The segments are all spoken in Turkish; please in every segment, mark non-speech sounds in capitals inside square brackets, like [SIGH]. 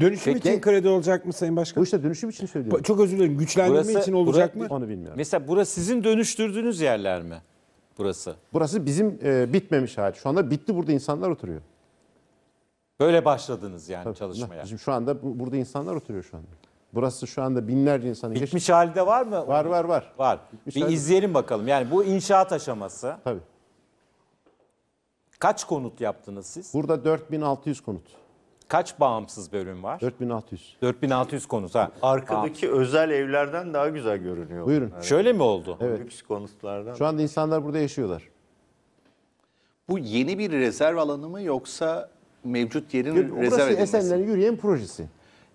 Dönüşüm Peki, için kredi olacak mı Sayın Başkan? Bu işte dönüşüm için söylüyorum. Çok özür dilerim. Güçlendirme burası, için olacak burası, mı? Onu bilmiyorum. Mesela burası sizin dönüştürdüğünüz yerler mi? Burası. Burası bizim e, bitmemiş hali. Şu anda bitti burada insanlar oturuyor. Böyle başladınız yani Tabii, çalışmaya. Bizim şu anda burada insanlar oturuyor şu anda. Burası şu anda binlerce insanın Bitmiş geçti. hali de var mı? Var var var. Var. Bitmiş bir halde. izleyelim bakalım. Yani bu inşaat aşaması. Tabii. Kaç konut yaptınız siz? Burada 4600 konut. Kaç bağımsız bölüm var? 4600. 4600 konut ha. Arkadaki özel evlerden daha güzel görünüyor. Buyurun. bunlar. Şöyle mi oldu? Evet. Lüks konutlardan. Şu anda insanlar burada yaşıyorlar. Bu yeni bir rezerv alanı mı yoksa mevcut yerin rezerv Burası edilmesi? Esenler'in yürüyen projesi.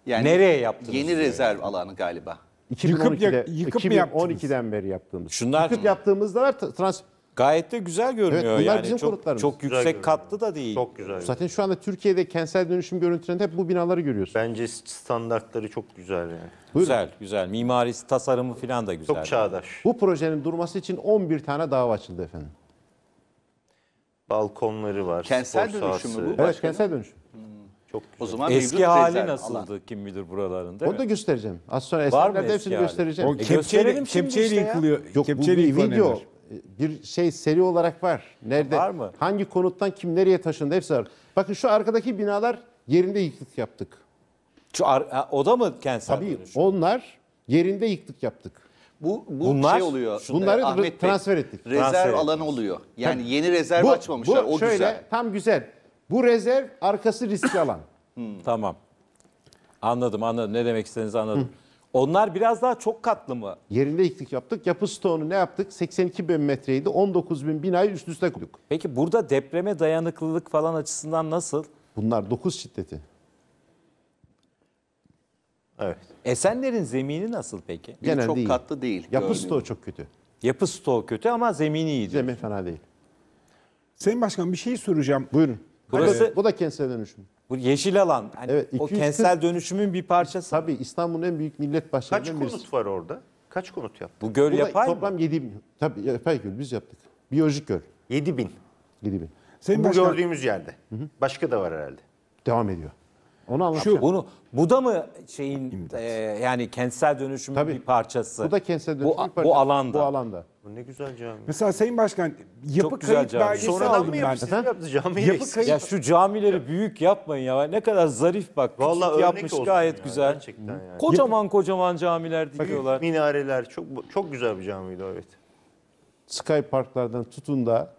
Yani Nereye yaptınız Yeni diyor rezerv alanı galiba. 2012'de, yak- yıkıp 2012'den beri yaptığımız. Şunlar Yıkıp yaptığımız da var. Trans, Gayet de güzel görünüyor evet, bunlar yani. Bizim çok, çok yüksek güzel katlı da değil. Çok güzel. Zaten şu anda Türkiye'de kentsel dönüşüm görüntülerinde hep bu binaları görüyorsun. Bence standartları çok güzel yani. Buyurun. Güzel, güzel. Mimarisi, tasarımı falan da güzel. Çok çağdaş. Bu projenin durması için 11 tane dava açıldı efendim. Balkonları var. Kentsel dönüşüm mü bu? Evet, kentsel dönüşüm. Hmm. Çok güzel. O zaman eski hali nasıldı alan. kim bilir buraların değil Onu mi? da göstereceğim. Az sonra eserlerde hepsini göstereceğim. E, o e kepçeyle, kepçeyle işte yıkılıyor. Yok, kepçeyle bu bir video. E, bir şey seri olarak var. Nerede? Var mı? Hangi konuttan kim nereye taşındı hepsi var. Bakın şu arkadaki binalar yerinde yıkık yaptık. Şu ar- ha, mı kentsel Tabii dönüşüm? onlar yerinde yıktık yaptık. Bu, bu şey Bunlar- şey oluyor. bunları Ahmet Bey, transfer ettik. Rezerv Transfer ettik. alanı oluyor. Yani Tabii. yeni rezerv açmamışlar. o şöyle güzel. tam güzel. Bu rezerv arkası riskli alan. Hmm. Tamam. Anladım anladım. Ne demek istediğinizi anladım. Onlar biraz daha çok katlı mı? Yerinde eklik yaptık. Yapı stoğunu ne yaptık? 82 bin metreydi. 19 bin binayı üst üste koyduk. Peki burada depreme dayanıklılık falan açısından nasıl? Bunlar 9 şiddeti. Evet. Esenlerin zemini nasıl peki? Biri çok iyi. katlı değil. Yapı gördüğüm. stoğu çok kötü. Yapı stoğu kötü ama zemini iyi Zemin fena değil. Sayın Başkan bir şey soracağım. Buyurun. Burası bu da kentsel dönüşüm. Bu yeşil alan. Yani evet, 240, o kentsel dönüşümün bir parçası. Tabii İstanbul'un en büyük millet bahçelerinden birisi. Kaç konut var orada? Kaç konut yaptı? Bu göl Burada yapay toplam mı? 7 bin. Tabii yapay göl biz yaptık. Biyolojik göl. 7 bin. 7 bin. Senin bu başkan... gördüğümüz yerde. Hı hı. Başka da var herhalde. Devam ediyor. Onu anlatacağım. Şu bunu bu da mı şeyin e, yani kentsel dönüşümün Tabii. bir parçası? Bu da kentsel dönüşümün bu, bir parçası. Bu alanda. Bu alanda. Ne güzel cami. Mesela Sayın Başkan yapı Çok güzel kayıt belgesi Sonradan aldım mı ben. Sonradan yaptı camiyi? Yapı kayıt... Ya şu camileri büyük yapmayın ya. Ne kadar zarif bak. Vallahi Küçük yapmış gayet ya, güzel. Gerçekten yani. Kocaman kocaman camiler dikiyorlar. Minareler çok çok güzel bir camiydi evet. Sky Parklardan tutun da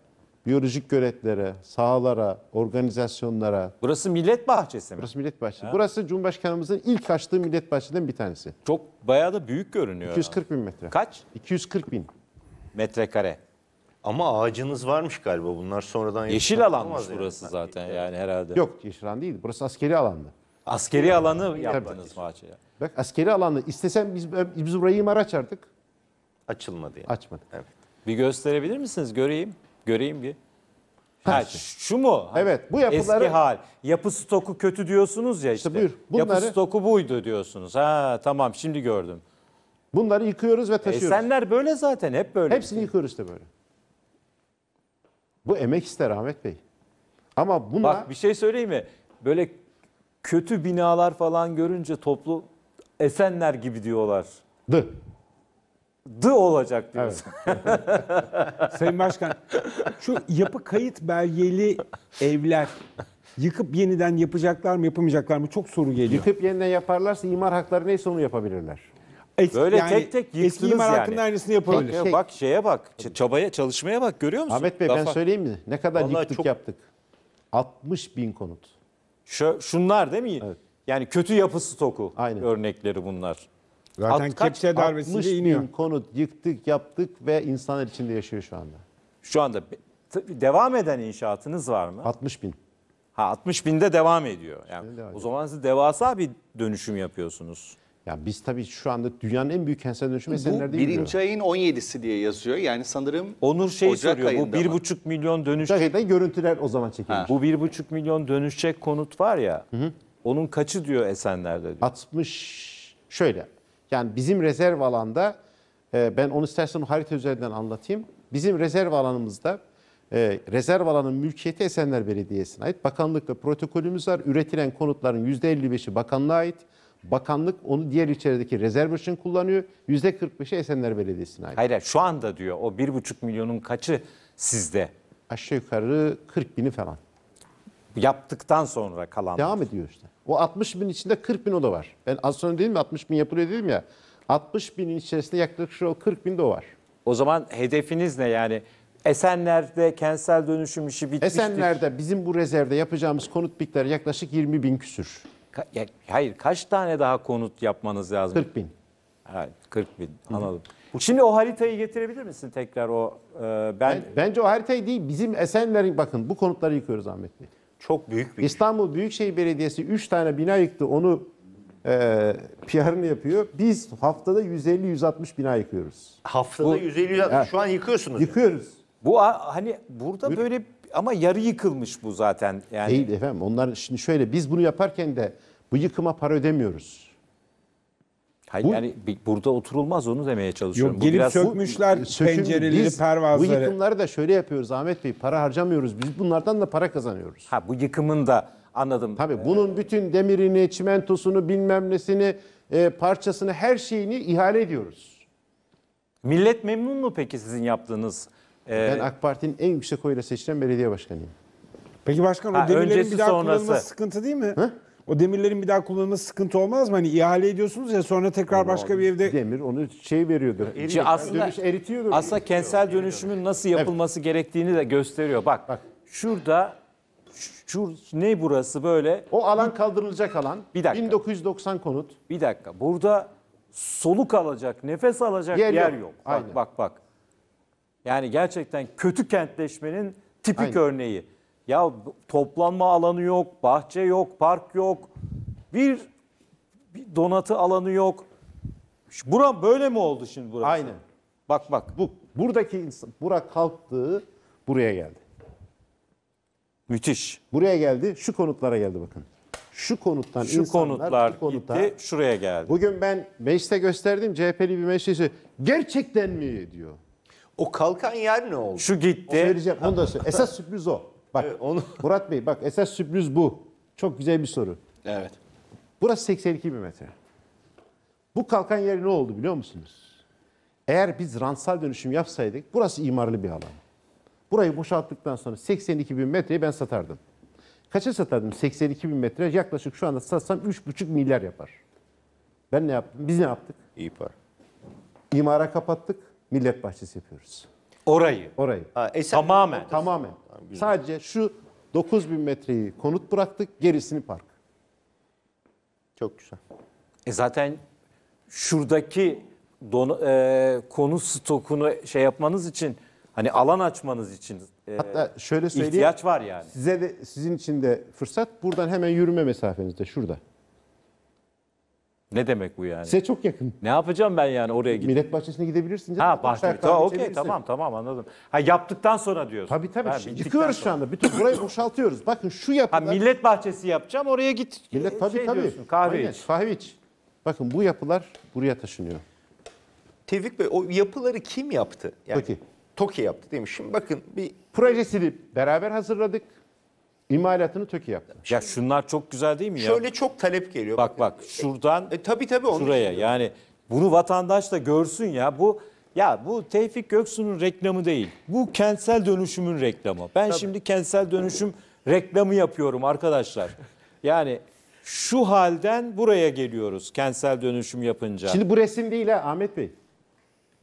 biyolojik göletlere, sahalara, organizasyonlara. Burası millet bahçesi mi? Burası millet bahçesi. Ha. Burası Cumhurbaşkanımızın ilk açtığı millet bahçeden bir tanesi. Çok bayağı da büyük görünüyor. 240 bin metre. Kaç? 240 bin. Metrekare. Ama ağacınız varmış galiba bunlar sonradan. Yeşil alanmış yani. burası zaten yani herhalde. Yok yeşil alan değil. Burası askeri alandı. Askeri alanı yaptınız bahçeye. Bak askeri alanı İstesem biz, biz burayı imar açardık. Açılmadı yani. Açmadı. Evet. Bir gösterebilir misiniz? Göreyim. Göreyim bir. Ha, şu mu? Evet bu yapıları... Eski hal. Yapı stoku kötü diyorsunuz ya işte. işte buyur, bunları... Yapı stoku buydu diyorsunuz. Ha tamam şimdi gördüm. Bunları yıkıyoruz ve e, taşıyoruz. Esenler böyle zaten hep böyle. Hepsini yıkıyoruz da böyle. Bu emek ister Ahmet Bey. Ama buna... Bak bir şey söyleyeyim mi? Böyle kötü binalar falan görünce toplu Esenler gibi diyorlar. Dı dı olacak diyorsun. Evet. [LAUGHS] Sayın Başkan, şu yapı kayıt belgeli evler yıkıp yeniden yapacaklar mı yapamayacaklar mı çok soru geliyor. Yıkıp yeniden yaparlarsa imar hakları neyse onu yapabilirler. Es, Böyle yani, tek tek yıktınız eski imar yani. hakkında aynısını yapabilir. Bak, şey, bak şeye bak, çabaya çalışmaya bak görüyor musun? Ahmet Bey Lafa. ben söyleyeyim mi? Ne kadar Vallahi yıktık çok... yaptık. 60 bin konut. Şu, şunlar değil mi? Evet. Yani kötü yapı stoku Aynen. örnekleri bunlar. Zaten Alt, kepçe darbesiyle iniyor. bin konut yıktık, yaptık ve insanlar içinde yaşıyor şu anda. Şu anda devam eden inşaatınız var mı? 60 bin. Ha 60 binde devam ediyor. Yani, işte o zaman siz devasa bir dönüşüm yapıyorsunuz. Ya biz tabii şu anda dünyanın en büyük kentsel dönüşüm meseleleri değil. Birinci biliyor. ayın 17'si diye yazıyor. Yani sanırım Onur şey Ocak soruyor. Bu bir buçuk milyon dönüş. Ocak görüntüler o zaman çekilmiş. Ha. Bu bir buçuk milyon dönüşecek konut var ya. Hı hı. Onun kaçı diyor Esenler'de diyor. 60 şöyle yani bizim rezerv alanda e, ben onu istersen harita üzerinden anlatayım. Bizim rezerv alanımızda e, rezerv alanın mülkiyeti Esenler Belediyesi'ne ait. Bakanlıkla protokolümüz var. Üretilen konutların %55'i bakanlığa ait. Bakanlık onu diğer içerideki rezerv için kullanıyor. %45'i Esenler Belediyesi'ne ait. Hayır, hayır şu anda diyor o 1,5 milyonun kaçı sizde? Aşağı yukarı 40 bini falan. Yaptıktan sonra kalan. Devam ediyor işte. O 60 bin içinde 40 bin oda var. Ben az sonra dedim mi 60 bin yapılıyor dedim ya. 60 binin içerisinde yaklaşık şu 40 bin de o var. O zaman hedefiniz ne yani? Esenler'de kentsel dönüşüm işi bitmiştir. Esenler'de bizim bu rezervde yapacağımız konut miktarı yaklaşık 20 bin küsür. Ka ya, hayır kaç tane daha konut yapmanız lazım? 40 bin. Evet, 40 bin anladım. Hı. Şimdi o haritayı getirebilir misin tekrar o? E, ben... ben Bence o haritayı değil bizim Esenler'in bakın bu konutları yıkıyoruz Ahmet Bey. Çok büyük bir İstanbul Büyükşehir Belediyesi 3 tane bina yıktı. Onu e, PR'ını yapıyor. Biz haftada 150-160 bina yıkıyoruz. Haftada Bu- 150 Evet. şu an yıkıyorsunuz. Yıkıyoruz. Bu hani burada böyle ama yarı yıkılmış bu zaten. Yani Değil efendim. Onlar şimdi şöyle biz bunu yaparken de bu yıkıma para ödemiyoruz. Hayır, bu, yani burada oturulmaz onu demeye çalışıyorum. Yok, bu gelip biraz, sökmüşler bu, pencereleri, biz, pervazları. Bu yıkımları da şöyle yapıyoruz Ahmet Bey. Para harcamıyoruz. Biz bunlardan da para kazanıyoruz. Ha bu yıkımın da anladım. Tabii ee, bunun bütün demirini, çimentosunu, bilmem nesini, e, parçasını, her şeyini ihale ediyoruz. Millet memnun mu peki sizin yaptığınız? E, ben AK Parti'nin en yüksek oyla seçilen belediye başkanıyım. Peki başkan ha, o demirlerin bir daha sonrası. kullanılması sıkıntı değil mi? Hı? O demirlerin bir daha kullanılması sıkıntı olmaz mı? Hani ihale ediyorsunuz ya sonra tekrar Ama başka bir evde... Demir onu şey veriyordur. Eritiyor. Şey, aslında, dönüş eritiyordur. Aslında eritiyor. kentsel dönüşümün nasıl yapılması evet. gerektiğini de gösteriyor. Bak, Bak. şurada Şur, ne burası böyle? O alan kaldırılacak alan. Bir dakika. 1990 konut. Bir dakika. Burada soluk alacak, nefes alacak yer, yer yok. yok. Bak bak bak. Yani gerçekten kötü kentleşmenin tipik Aynen. örneği. Ya toplanma alanı yok, bahçe yok, park yok. Bir, bir donatı alanı yok. Şu, böyle mi oldu şimdi burası? Aynen. Bak bak. Bu buradaki insan Burak kalktı, buraya geldi. Müthiş. Buraya geldi, şu konutlara geldi bakın. Şu konuttan şu insanlar konutlar bu konuta, şuraya geldi. Bugün ben mecliste gösterdim CHP'li bir meclise gerçekten mi diyor. O kalkan yer ne oldu? Şu gitti. O söyleyeceğim, onu da söyle. Esas sürpriz o. Bak evet, onu... [LAUGHS] Murat Bey bak esas sürpriz bu. Çok güzel bir soru. Evet. Burası 82 bin metre. Bu kalkan yeri ne oldu biliyor musunuz? Eğer biz ransal dönüşüm yapsaydık burası imarlı bir alan. Burayı boşalttıktan sonra 82 bin metreyi ben satardım. Kaça satardım 82 bin metre? Yaklaşık şu anda satsam 3,5 milyar yapar. Ben ne yaptım? Biz ne yaptık? İyi para. İmara kapattık. Millet bahçesi yapıyoruz. Orayı. Orayı. Ha, eser tamamen. Tamamen. Tamam, Sadece şu 9000 metreyi konut bıraktık, gerisini park. Çok güzel. E zaten şuradaki don, e, konut stokunu şey yapmanız için hani alan açmanız için e, hatta şöyle söyleyeyim ihtiyaç var yani. Size de sizin için de fırsat buradan hemen yürüme mesafenizde şurada. Ne demek bu yani? Size çok yakın. Ne yapacağım ben yani oraya gidip? Millet Bahçesi'ne gidebilirsiniz. Ha bahçe. Tamam okey tamam tamam anladım. Ha yaptıktan sonra diyorsun. Tabii tabii. Ha, Şimdi yıkıyoruz şu anda. Bütün burayı boşaltıyoruz. Bakın şu yapılar. Ha millet bahçesi yapacağım oraya git. Millet şey tabii şey tabii. Diyorsun, kahve Aynen, iç. Kahve iç. Bakın bu yapılar buraya taşınıyor. Tevfik Bey o yapıları kim yaptı? Yani, Toki. Toki yaptı değil mi? Şimdi bakın bir... Projesini beraber hazırladık. İmalatını TOKİ yaptı. Ya şunlar çok güzel değil mi ya? Şöyle çok talep geliyor. Bak bak e, şuradan E, tabii tabii onu şuraya düşünüyorum. yani bunu vatandaş da görsün ya bu ya bu Tevfik Göksu'nun reklamı değil. Bu kentsel dönüşümün reklamı. Ben şimdi kentsel dönüşüm reklamı yapıyorum arkadaşlar. Yani şu halden buraya geliyoruz kentsel dönüşüm yapınca. Şimdi bu resim değil ha Ahmet Bey.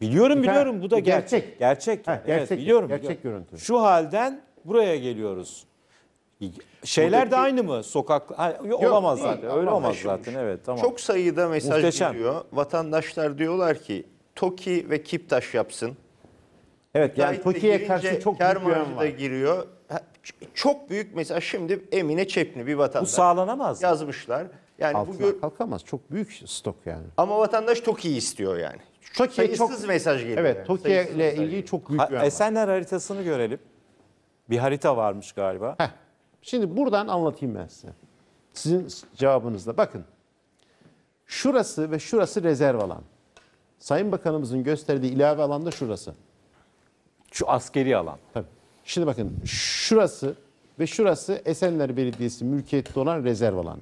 biliyorum Bir biliyorum bu da gerçek. Gerçek. Gerçek. Ha, gerçek, evet, biliyorum. gerçek biliyorum. görüntü. Şu halden buraya geliyoruz. Şeyler Buradaki... de aynı mı? Sokak ha, Yok, olamaz değil, zaten. Öyle olmaz zaten. Evet tamam. Çok sayıda mesaj Muhteşem. geliyor. Vatandaşlar diyorlar ki Toki ve Kiptaş yapsın. Evet yani Toki'ye karşı çok büyük bir var. giriyor. çok büyük mesela şimdi Emine Çepni bir vatandaş. Bu sağlanamaz. Yazmışlar. Yani Altına bugün kalkamaz. Çok büyük stok yani. ama vatandaş Toki'yi istiyor yani. Toki'ye Sayısız çok mesaj geliyor. Evet Sayısız Tokyo ile ilgili çok büyük bir Ha, var. Esenler haritasını görelim. Bir harita varmış galiba. Heh. Şimdi buradan anlatayım ben size. Sizin cevabınızda. Bakın. Şurası ve şurası rezerv alan. Sayın Bakanımızın gösterdiği ilave alan da şurası. Şu askeri alan. Tabii. Şimdi bakın şurası ve şurası Esenler Belediyesi mülkiyetli olan rezerv alan.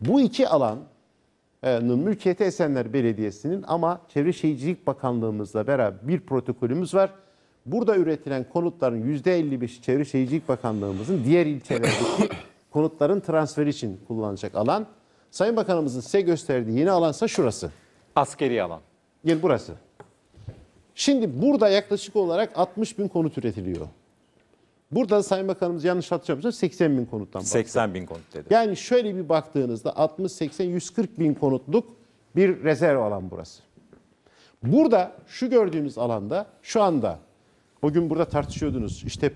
Bu iki alanın mülkiyeti Esenler Belediyesi'nin ama Çevre Şehircilik Bakanlığımızla beraber bir protokolümüz var burada üretilen konutların %55'i Çevre Şehircilik Bakanlığımızın diğer ilçelerdeki [COUGHS] konutların transferi için kullanılacak alan. Sayın Bakanımızın size gösterdiği yeni alansa şurası. Askeri alan. Gel burası. Şimdi burada yaklaşık olarak 60 bin konut üretiliyor. Burada Sayın Bakanımız yanlış hatırlamıyorsam 80 bin konuttan bahsediyor. 80 bin konut dedi. Yani şöyle bir baktığınızda 60-80-140 bin konutluk bir rezerv alan burası. Burada şu gördüğümüz alanda şu anda o gün burada tartışıyordunuz. İşte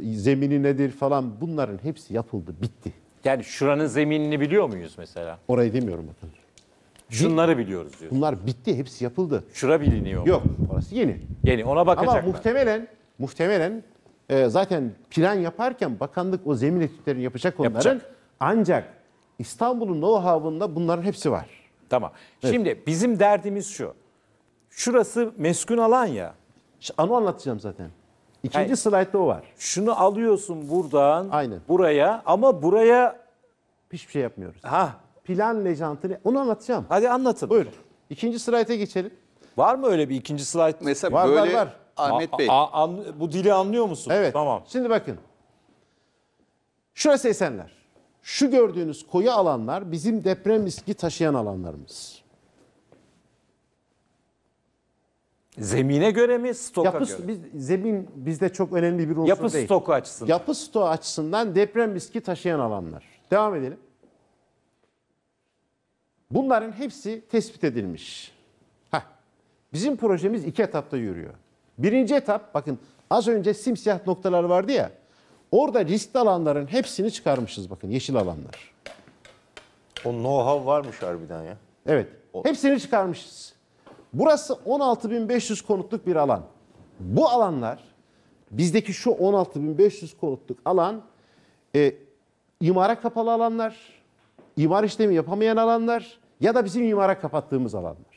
e, zemini nedir falan bunların hepsi yapıldı, bitti. Yani şuranın zeminini biliyor muyuz mesela? Orayı demiyorum bakın. Şunları biliyoruz diyor. Bunlar bitti, hepsi yapıldı. Şura biliniyor. mu? Yok, orası yeni. Yeni ona bakacaklar. Ama muhtemelen muhtemelen e, zaten plan yaparken bakanlık o zemin etütlerini yapacak onların. Yapacak. Ancak İstanbul'un know-how'ında bunların hepsi var. Tamam. Evet. Şimdi bizim derdimiz şu. Şurası meskun alan ya. Anı anlatacağım zaten. İkinci Hayır. slaytta o var. Şunu alıyorsun buradan Aynen. buraya ama buraya hiçbir şey yapmıyoruz. Ha plan lejantını onu anlatacağım. Hadi anlatın. Buyur. İkinci slayta geçelim. Var mı öyle bir ikinci slayt? Mesela var, böyle var, var. Ahmet Bey. A, a, an, bu dili anlıyor musun? Evet. Tamam. Şimdi bakın. Şurası Esenler. Şu gördüğünüz koyu alanlar bizim deprem riski taşıyan alanlarımız. Zemine göre mi, stoka yapı, göre? Biz, zemin bizde çok önemli bir unsur yapı değil. Yapı stoku açısından. Yapı stoku açısından deprem riski taşıyan alanlar. Devam edelim. Bunların hepsi tespit edilmiş. Heh. Bizim projemiz iki etapta yürüyor. Birinci etap, bakın az önce simsiyah noktalar vardı ya. Orada riskli alanların hepsini çıkarmışız bakın, yeşil alanlar. O know-how varmış harbiden ya. Evet, o... hepsini çıkarmışız. Burası 16.500 konutluk bir alan. Bu alanlar bizdeki şu 16.500 konutluk alan e, imara kapalı alanlar, imar işlemi yapamayan alanlar ya da bizim imara kapattığımız alanlar.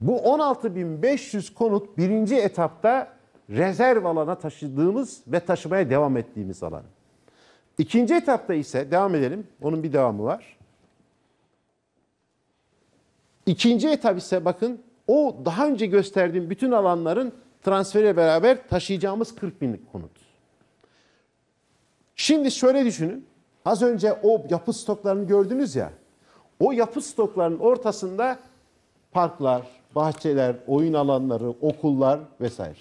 Bu 16.500 konut birinci etapta rezerv alana taşıdığımız ve taşımaya devam ettiğimiz alan. İkinci etapta ise devam edelim. Onun bir devamı var. İkinci etap ise bakın o daha önce gösterdiğim bütün alanların transferiyle beraber taşıyacağımız 40 binlik konut. Şimdi şöyle düşünün. Az önce o yapı stoklarını gördünüz ya. O yapı stoklarının ortasında parklar, bahçeler, oyun alanları, okullar vesaire.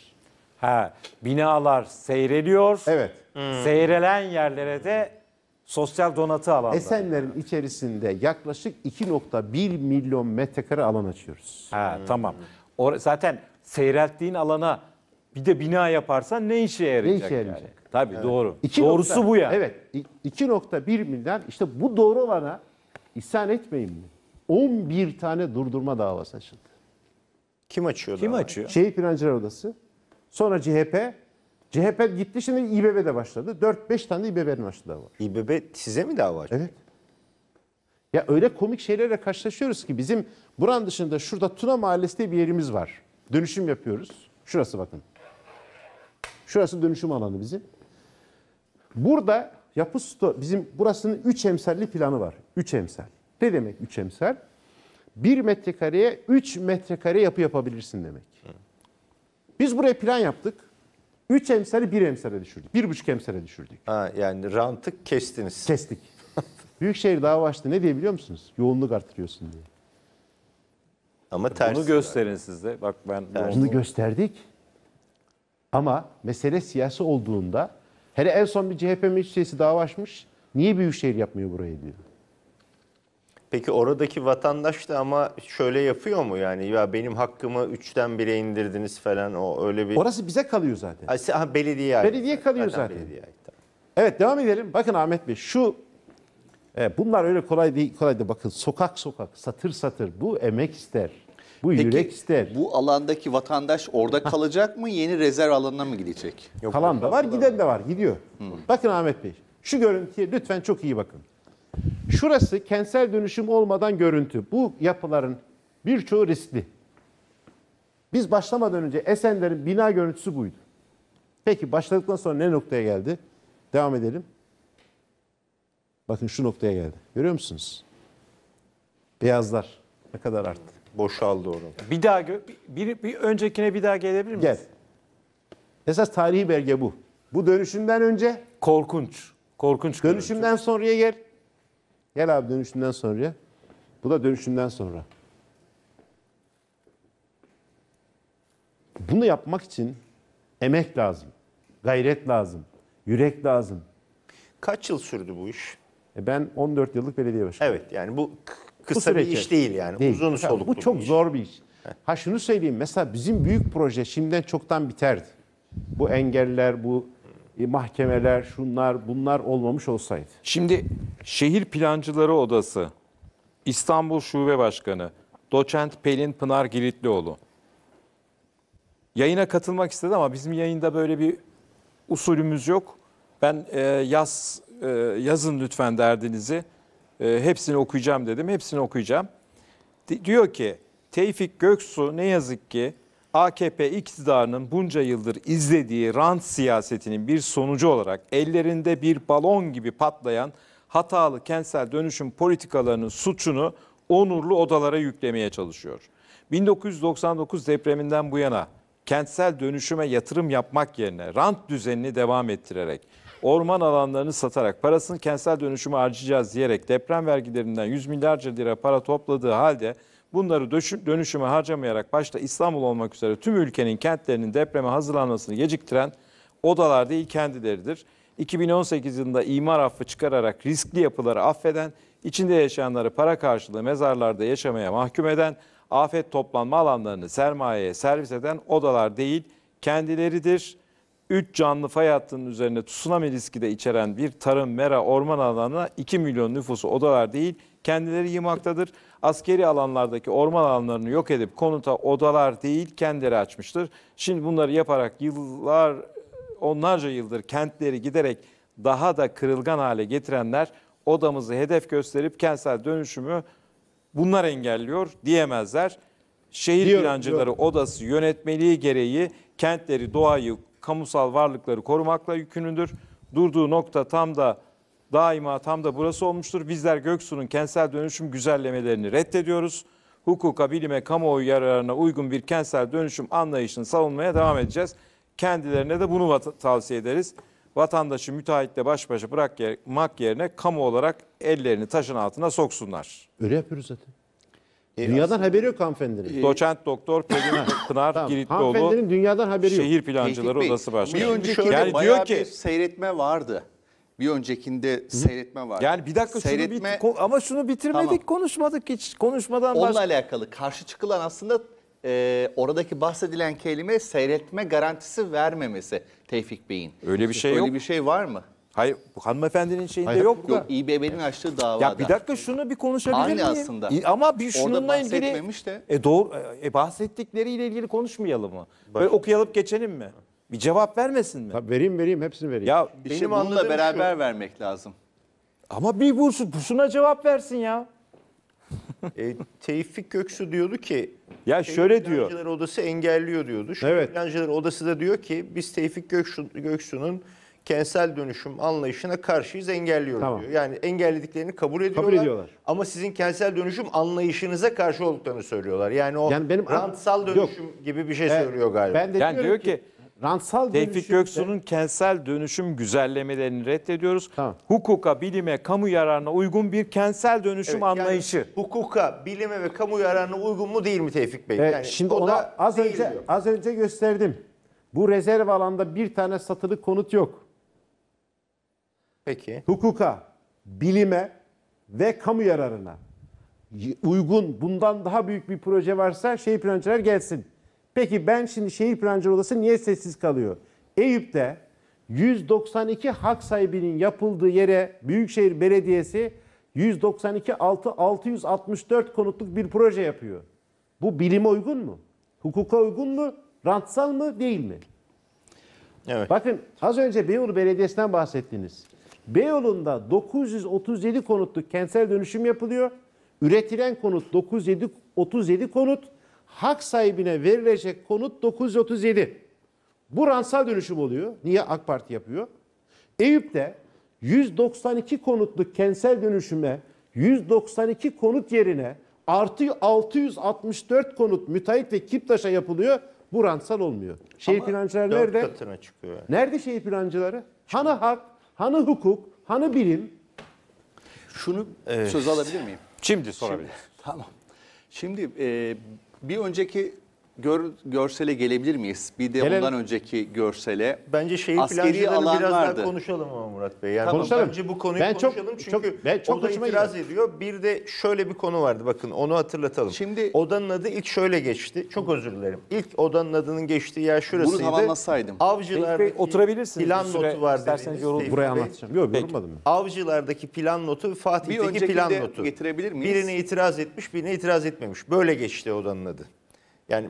Ha, binalar seyreliyor. Evet. Hmm. Seyrelen yerlere de sosyal donatı alanları. Esenler'in içerisinde yaklaşık 2.1 milyon metrekare alan açıyoruz. Ha, Tamam. Or zaten seyrettiğin alana bir de bina yaparsan ne işe yarayacak? Ne işe yani? yarayacak? Tabii doğru. İki Doğrusu nokta- bu ya. Evet. 2.1 milyon işte bu doğru olana isyan etmeyin mi? 11 tane durdurma davası açıldı. Kim açıyor? Kim abi? açıyor? Şehir Plancılar Odası, sonra CHP, CHP gitti şimdi İBB de başladı. 4-5 tane İBB'nin açtığı var. İBB size mi dava açıyor? Evet. Ya öyle komik şeylerle karşılaşıyoruz ki bizim buranın dışında şurada Tuna Mahallesi diye bir yerimiz var. Dönüşüm yapıyoruz. Şurası bakın. Şurası dönüşüm alanı bizim. Burada yapı sto bizim burasının 3 emselli planı var. 3 emsel. Ne demek 3 emsel? 1 metrekareye 3 metrekare yapı yapabilirsin demek. Biz buraya plan yaptık. 3 emsali 1 emsale düşürdük. 1,5 emsale düşürdük. Ha, yani rantı kestiniz. Kestik. [LAUGHS] Büyükşehir daha açtı. Ne diye biliyor musunuz? Yoğunluk artırıyorsun diye. Ama ters. Bunu gösterin siz de. Bak ben Bunu gösterdik. Ama mesele siyasi olduğunda hele en son bir CHP meclis üyesi dava açmış. Niye Büyükşehir yapmıyor burayı diyor. Peki oradaki vatandaş da ama şöyle yapıyor mu yani ya benim hakkımı üçten bire indirdiniz falan o öyle bir... Orası bize kalıyor zaten. Ay, ha, belediye ait. Belediye kalıyor zaten. zaten. Belediye Evet devam edelim. Bakın Ahmet Bey şu e, bunlar öyle kolay değil kolay değil. Bakın sokak sokak satır satır bu emek ister. Bu Peki, yürek ister. Bu alandaki vatandaş orada kalacak mı? Yeni rezerv alanına mı gidecek? Yok, Kalan da var, giden de var. Gidiyor. Hı. Hmm. Bakın Ahmet Bey. Şu görüntüye lütfen çok iyi bakın. Şurası kentsel dönüşüm olmadan görüntü. Bu yapıların birçoğu riskli. Biz başlamadan önce Esenler'in bina görüntüsü buydu. Peki başladıktan sonra ne noktaya geldi? Devam edelim. Bakın şu noktaya geldi. Görüyor musunuz? Beyazlar ne kadar arttı. Boşaldı orada. Bir daha bir, bir öncekine bir daha gelebilir miyiz? Gel. Esas tarihi belge bu. Bu dönüşümden önce korkunç. Korkunç. Dönüşümden görüntü. sonraya gel. Gel abi dönüşünden sonra. Bu da dönüşünden sonra. Bunu yapmak için emek lazım. Gayret lazım. Yürek lazım. Kaç yıl sürdü bu iş? E ben 14 yıllık belediye başkanı. Evet yani bu kısa bu bir iş değil yani. Değil. Uzun soluklu. Bu çok bir iş. zor bir iş. Ha şunu söyleyeyim. Mesela bizim büyük proje şimdiden çoktan biterdi. Bu engeller, bu e, mahkemeler, şunlar, bunlar olmamış olsaydı. Şimdi Şehir Plancıları Odası, İstanbul Şube Başkanı, Doçent Pelin Pınar Giritlioğlu. Yayına katılmak istedi ama bizim yayında böyle bir usulümüz yok. Ben e, yaz e, yazın lütfen derdinizi. E, hepsini okuyacağım dedim. Hepsini okuyacağım. D diyor ki Tevfik Göksu ne yazık ki AKP iktidarının bunca yıldır izlediği rant siyasetinin bir sonucu olarak ellerinde bir balon gibi patlayan hatalı kentsel dönüşüm politikalarının suçunu onurlu odalara yüklemeye çalışıyor. 1999 depreminden bu yana kentsel dönüşüme yatırım yapmak yerine rant düzenini devam ettirerek, orman alanlarını satarak parasını kentsel dönüşüme harcayacağız diyerek deprem vergilerinden yüz milyarca lira para topladığı halde Bunları dönüşüme harcamayarak başta İstanbul olmak üzere tüm ülkenin kentlerinin depreme hazırlanmasını geciktiren odalar değil kendileridir. 2018 yılında imar affı çıkararak riskli yapıları affeden, içinde yaşayanları para karşılığı mezarlarda yaşamaya mahkum eden, afet toplanma alanlarını sermayeye servis eden odalar değil kendileridir. 3 canlı fay hattının üzerine tsunami riski de içeren bir tarım, mera, orman alanına 2 milyon nüfusu odalar değil kendileri yığmaktadır askeri alanlardaki orman alanlarını yok edip konuta odalar değil kendileri açmıştır. Şimdi bunları yaparak yıllar onlarca yıldır kentleri giderek daha da kırılgan hale getirenler odamızı hedef gösterip kentsel dönüşümü bunlar engelliyor diyemezler. Şehir Diyorum, plancıları diyor. odası yönetmeliği gereği kentleri, doğayı, kamusal varlıkları korumakla yükümlüdür. Durduğu nokta tam da daima tam da burası olmuştur. Bizler Göksu'nun kentsel dönüşüm güzellemelerini reddediyoruz. Hukuka, bilime, kamuoyu yararına uygun bir kentsel dönüşüm anlayışını savunmaya devam edeceğiz. Kendilerine de bunu tavsiye ederiz. Vatandaşı müteahhitle baş başa bırakmak yerine kamu olarak ellerini taşın altına soksunlar. Öyle yapıyoruz zaten. E, dünyadan haberi yok hanımefendinin. E, Doçent doktor Pelin Pınar tamam. Giritlioğlu. Hanımefendinin dünyadan haberi yok. Şehir Plancıları Bey, Odası Başkanı. Bir önceki yani diyor ki seyretme vardı. Bir öncekinde Hı. seyretme var. Yani bir dakika seyretme... şunu bit ama şunu bitirmedik tamam. konuşmadık hiç konuşmadan Onunla baş... alakalı karşı çıkılan aslında e, oradaki bahsedilen kelime seyretme garantisi vermemesi Tevfik Bey'in. Öyle bir şey Öyle yok. Öyle bir şey var mı? Hayır bu hanımefendinin şeyinde Hayır, yok da. İBB'nin açtığı davada. Ya bir dakika şunu bir konuşabilir Aynı miyim? aslında. E, ama bir şununla ilgili. Orada bahsetmemiş ilgili. de. E doğru e, e, bahsettikleriyle ilgili konuşmayalım mı? Böyle okuyalım geçelim mi? Bir cevap vermesin mi? Tabii vereyim vereyim hepsini vereyim. Ya benim işte beraber şu. vermek lazım. Ama bir bursun, bursuna cevap versin ya. e, Tevfik Göksu diyordu ki ya şöyle diyor. Odası engelliyor diyordu. Şu evet. Plancılar Odası da diyor ki biz Tevfik Göksu, Göksu'nun kentsel dönüşüm anlayışına karşıyız engelliyoruz tamam. diyor. Yani engellediklerini kabul ediyorlar. Kabul ediyorlar. Ama sizin kentsel dönüşüm anlayışınıza karşı olduklarını söylüyorlar. Yani o yani benim rantsal dönüşüm yok. gibi bir şey evet. söylüyor galiba. Ben de yani diyor ki, ki Rantsal Tevfik dönüşümde... Göksu'nun kentsel dönüşüm güzellemelerini reddediyoruz. Tamam. Hukuka, bilime, kamu yararına uygun bir kentsel dönüşüm evet, anlayışı. Yani hukuka, bilime ve kamu yararına uygun mu değil mi Tevfik Bey? Evet, yani şimdi o ona da az önce diyor. az önce gösterdim. Bu rezerv alanda bir tane satılık konut yok. Peki. Hukuka, bilime ve kamu yararına uygun bundan daha büyük bir proje varsa şey plancılar gelsin. Peki ben şimdi şehir plancılar odası niye sessiz kalıyor? Eyüp'te 192 hak sahibinin yapıldığı yere Büyükşehir Belediyesi 192 6 664 konutluk bir proje yapıyor. Bu bilime uygun mu? Hukuka uygun mu? Rantsal mı? Değil mi? Evet. Bakın az önce Beyoğlu Belediyesi'nden bahsettiniz. Beyoğlu'nda 937 konutluk kentsel dönüşüm yapılıyor. Üretilen konut 937 konut hak sahibine verilecek konut 937. Bu ransal dönüşüm oluyor. Niye AK Parti yapıyor? Eyüp'te 192 konutluk kentsel dönüşüme 192 konut yerine artı 664 konut müteahhit ve Kiptaş'a yapılıyor. Bu ransal olmuyor. Şehir Ama plancıları nerede? çıkıyor. Nerede şehir plancıları? Hanı hak, hanı hukuk, hanı bilim. Şunu evet. söz alabilir miyim? Şimdi sorabilir. Şimdi, tamam. Şimdi e, bir önceki gör, görsele gelebilir miyiz? Bir de Gelelim. ondan önceki görsele. Bence şehir Askeri alan biraz vardı. daha konuşalım ama Murat Bey. Yani Tamam, konuşalım. Bence bu konuyu Ben çok- konuşalım çünkü çok- ben çok o da hoşuma itiraz ediyor. Bir de şöyle bir konu vardı bakın onu hatırlatalım. Şimdi- odanın adı ilk şöyle geçti. Çok özür dilerim. İlk odanın adının geçtiği yer şurasıydı. tamamlasaydım. Avcılardaki Peki, oturabilirsiniz. plan süre. notu vardı. İsterseniz dediniz. Buraya anlatacağım. Yok yorulmadım ben. Avcılardaki plan notu, Bir Fatih'teki öncekini plan de notu. getirebilir miyiz? Birine itiraz etmiş, birine itiraz etmemiş. Böyle geçti odanın adı. Yani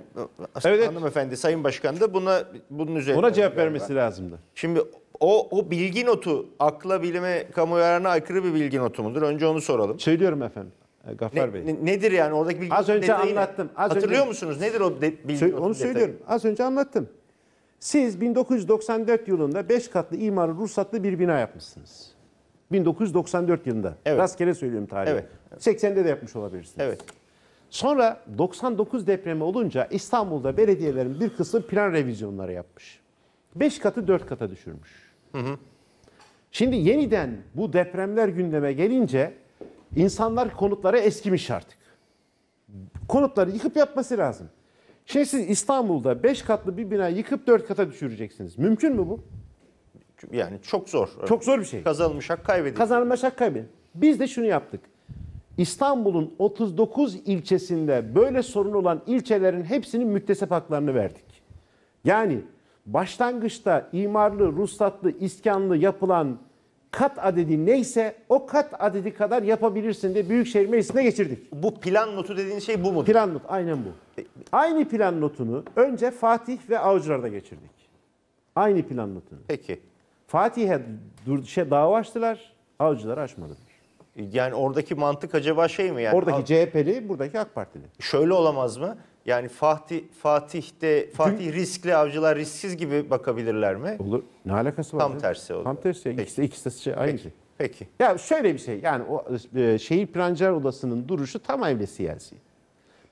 evet. hanımefendi Sayın Başkan da buna bunun üzerine Buna cevap galiba. vermesi lazımdı. Şimdi o o bilgi notu akla bilime kamu yararına aykırı bir bilgi notu mudur? Önce onu soralım. Söylüyorum efendim. E, Gaffar ne, Bey. nedir yani oradaki bilgi Az önce anlattım. Az Hatırlıyor önce, musunuz? Nedir o de, bilgi sö- notu? Onu detayı? söylüyorum. Az önce anlattım. Siz 1994 yılında 5 katlı imarı ruhsatlı bir bina yapmışsınız. 1994 yılında. Evet. Rastgele söylüyorum tarihi. Evet. evet. 80'de de yapmış olabilirsiniz. Evet. Sonra 99 depremi olunca İstanbul'da belediyelerin bir kısmı plan revizyonları yapmış. 5 katı 4 kata düşürmüş. Hı hı. Şimdi yeniden bu depremler gündeme gelince insanlar konutlara eskimiş artık. Konutları yıkıp yapması lazım. Şimdi siz İstanbul'da 5 katlı bir bina yıkıp 4 kata düşüreceksiniz. Mümkün mü bu? Yani çok zor. Çok zor bir şey. Kazanılmış hak kaybedildi. Kazanılmış hak kaybedildi. Biz de şunu yaptık. İstanbul'un 39 ilçesinde böyle sorun olan ilçelerin hepsinin müktesef haklarını verdik. Yani başlangıçta imarlı, ruhsatlı, iskanlı yapılan kat adedi neyse o kat adedi kadar yapabilirsin diye Büyükşehir Meclisi'ne geçirdik. Bu plan notu dediğin şey bu mu? Plan not aynen bu. E, Aynı plan notunu önce Fatih ve Avcılar'da geçirdik. Aynı plan notunu. Peki. Fatih'e dur- şey, dava açtılar, Avcılar açmadı. Yani oradaki mantık acaba şey mi? Yani Oradaki CHP'li, buradaki AK Partili. Şöyle olamaz mı? Yani Fatih Fatih'te Fatih riskli, avcılar risksiz gibi bakabilirler mi? Olur. Ne alakası var? Tam canım? tersi olur. Tam tersi. Peki. İkisi, ikisi de şey aynı Peki. şey. Peki. Ya şöyle bir şey. Yani o e, şehir plancılar odasının duruşu tam tamamen siyasi.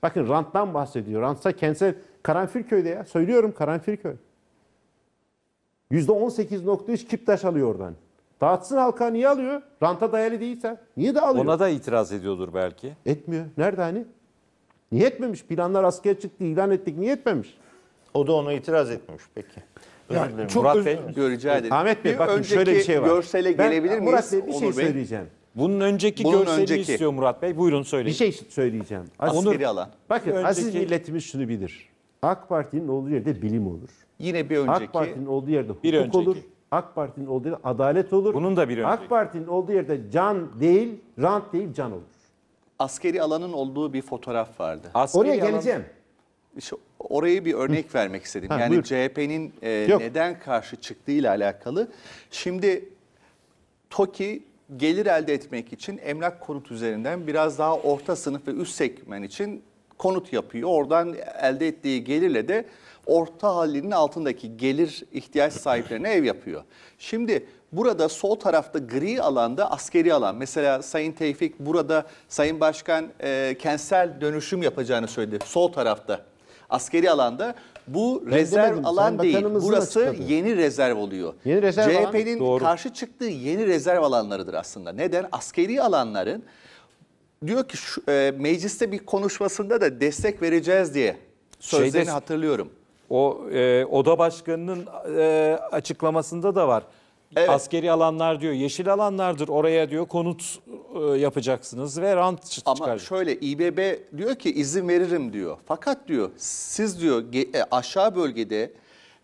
Bakın ranttan bahsediyor. Rantsa kentsel Karanfilköy'de ya. Söylüyorum Karanfilköy. %18.3 Kiptaş alıyor oradan. Dağıtsın halka niye alıyor? Ranta dayalı değilse. Niye de alıyor? Ona da itiraz ediyordur belki. Etmiyor. Nerede hani? Niye etmemiş? Planlar askıya çıktı, ilan ettik. Niye etmemiş? O da ona itiraz etmiş. Peki. Yani çok Murat Bey rica ederim. Ahmet Bey bir bakın şöyle bir şey var. görsele ben, gelebilir miyiz? Murat Bey bir Onur şey Bey. söyleyeceğim. Bunun önceki Bunun görseli önceki. istiyor Murat Bey. Buyurun söyleyin. Bir şey söyleyeceğim. Askeri Onur, alan. Bakın önceki... aziz milletimiz şunu bilir. AK Parti'nin olduğu yerde bilim olur. Yine bir önceki. AK Parti'nin olduğu yerde hukuk bir önceki. olur. AK Parti'nin olduğu yerde adalet olur. Bunun da bir önceki. AK Parti'nin olduğu yerde can değil, rant değil can olur. Askeri alanın olduğu bir fotoğraf vardı. Askeri Oraya geleceğim. Şu, orayı bir örnek vermek istedim. Ha, yani CHP'nin e, neden karşı çıktığı ile alakalı. Şimdi TOKİ gelir elde etmek için emlak konut üzerinden biraz daha orta sınıf ve üst segment için konut yapıyor. Oradan elde ettiği gelirle de orta halinin altındaki gelir ihtiyaç sahiplerine ev yapıyor. Şimdi burada sol tarafta gri alanda askeri alan. Mesela Sayın Tevfik burada Sayın Başkan e, kentsel dönüşüm yapacağını söyledi sol tarafta. Askeri alanda bu ben rezerv demedim, alan değil. Burası açıkladı. yeni rezerv oluyor. Yeni rezerv CHP'nin karşı çıktığı yeni rezerv alanlarıdır aslında. Neden? Askeri alanların diyor ki şu, e, mecliste bir konuşmasında da destek vereceğiz diye sözlerini Şeyde, hatırlıyorum. O e, oda başkanının e, açıklamasında da var. Evet. Askeri alanlar diyor yeşil alanlardır oraya diyor konut e, yapacaksınız ve rant çıkar. Ama şöyle İBB diyor ki izin veririm diyor. Fakat diyor siz diyor e, aşağı bölgede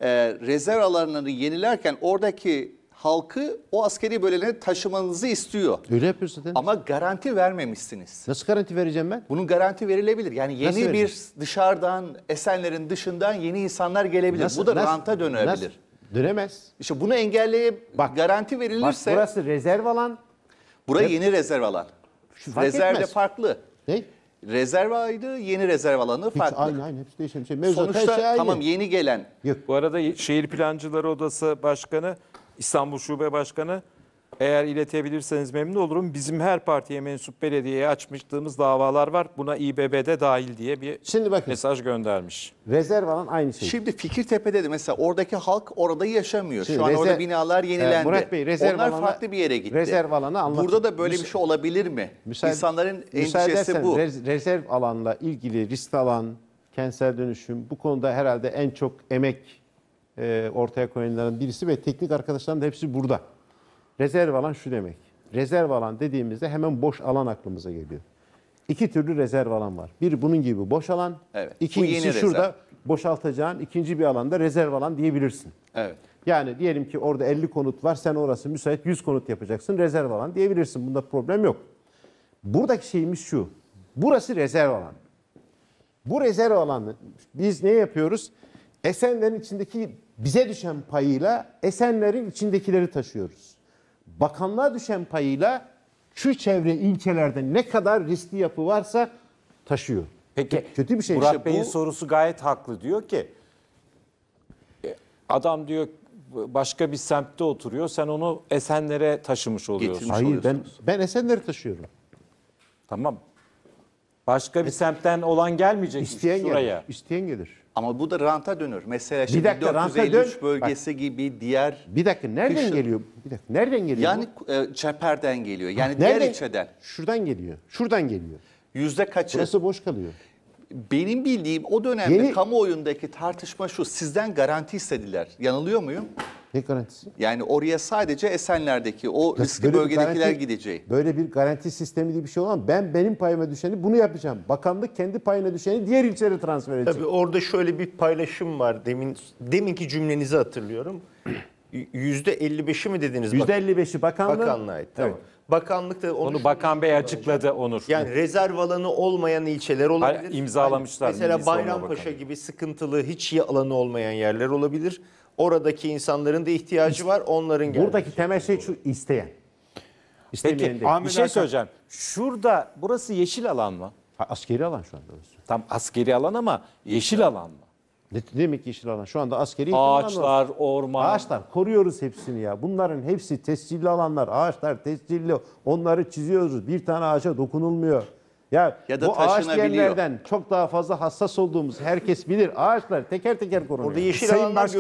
e, rezerv alanlarını yenilerken oradaki halkı o askeri bölgelere taşımanızı istiyor. Öyle yapıyorsun değil mi? Ama garanti vermemişsiniz. Nasıl garanti vereceğim ben? Bunun garanti verilebilir. Yani yeni bir vereceğim? dışarıdan, Esenler'in dışından yeni insanlar gelebilir. Nasıl, Bu da nasıl, ranta dönebilir. Nasıl? Dönemez. İşte bunu engelleyip bak, garanti verilirse... Bak burası rezerv alan. Burası yeni ne? rezerv alan. Şu fark Rezerv etmez. de farklı. Ne? Rezerv aydı, yeni rezerv alanı farklı. aynı aynı hepsi değişen şey. Mevzuat Sonuçta şey tamam yeni gelen. Yok. Bu arada Şehir Plancıları Odası Başkanı İstanbul Şube Başkanı eğer iletebilirseniz memnun olurum. Bizim her partiye mensup belediyeye açmıştığımız davalar var. Buna İBB'de dahil diye bir Şimdi bakın, mesaj göndermiş. Rezerv alan aynı şey. Şimdi Fikirtepe'de de mesela oradaki halk orada yaşamıyor. Şimdi Şu an orada binalar ee, yenilendi. Murat Bey, rezerv Onlar alana- farklı bir yere gitti. rezerv alanı anlatın. Burada da böyle bir şey olabilir mi? Müsaade- İnsanların endişesi bu. rez- rezerv alanla ilgili risk alan, kentsel dönüşüm bu konuda herhalde en çok emek e, ortaya koyanların birisi ve teknik arkadaşların da hepsi burada. Rezerv alan şu demek. Rezerv alan dediğimizde hemen boş alan aklımıza geliyor. İki türlü rezerv alan var. Bir bunun gibi boş alan, evet, ikincisi şurada rezerv. boşaltacağın ikinci bir alanda rezerv alan diyebilirsin. Evet. Yani diyelim ki orada 50 konut var, sen orası müsait 100 konut yapacaksın, rezerv alan diyebilirsin. Bunda problem yok. Buradaki şeyimiz şu, burası rezerv alan. Bu rezerv alanı biz ne yapıyoruz? Esenlerin içindeki bize düşen payıyla Esenlerin içindekileri taşıyoruz. Bakanlığa düşen payıyla şu çevre ilçelerde ne kadar riskli yapı varsa taşıyor. Peki kötü bir şey. Murat işte Bey'in bu... sorusu gayet haklı diyor ki e, adam diyor başka bir semtte oturuyor sen onu Esenler'e taşımış oluyorsun. Getirmiş Hayır ben ben Esenler'e taşıyorum. Tamam. Başka bir semtten olan gelmeyecek isteyen şuraya. Gelir, isteyen gelir. Ama bu da ranta dönür. Mesela şimdi dakika, ranta dön. bölgesi Bak, gibi diğer Bir dakika nereden kışın- geliyor? Bir dakika nereden geliyor? Yani e, çeperden geliyor. Yani bu? diğer Nereden- ilçeden. Şuradan geliyor. Şuradan geliyor. Yüzde kaçı? Burası boş kalıyor. Benim bildiğim o dönemde Yeni- kamuoyundaki tartışma şu. Sizden garanti istediler. Yanılıyor muyum? Ne garantisi? Yani oraya sadece Esenler'deki o ya riskli bölgedekiler garanti, gideceği. Böyle bir garanti sistemi diye bir şey olan ben benim payıma düşeni bunu yapacağım. Bakanlık kendi payına düşeni diğer ilçelere transfer edecek. Tabii orada şöyle bir paylaşım var. Demin deminki cümlenizi hatırlıyorum. %55'i mi dediniz? %55'i bakanlık. Bakanlığa ait. Tamam. Evet. Bakanlık onu, onu Bakan Bey açıkladı Onur. Yani rezerv alanı olmayan ilçeler olabilir. Hayır, imzalamışlar. Yani mesela Bayrampaşa gibi sıkıntılı hiç alanı olmayan yerler olabilir. Oradaki insanların da ihtiyacı var. Onların gelmesi. Buradaki temel şey şu isteyen. İstemeyen Peki değil. bir şey söyleyeceğim. Şurada burası yeşil alan mı? Askeri alan şu anda Tam askeri alan ama yeşil alan mı? Ne, demek yeşil alan? Şu anda askeri Ağaçlar, orman. Ağaçlar koruyoruz hepsini ya. Bunların hepsi tescilli alanlar. Ağaçlar tescilli. Onları çiziyoruz. Bir tane ağaça dokunulmuyor. Ya, Ya da bu ağaç taşınabiliyor. çok daha fazla hassas olduğumuz herkes bilir. Ağaçlar teker teker korunuyor. Burada yeşil Sayın alanlar Başkan-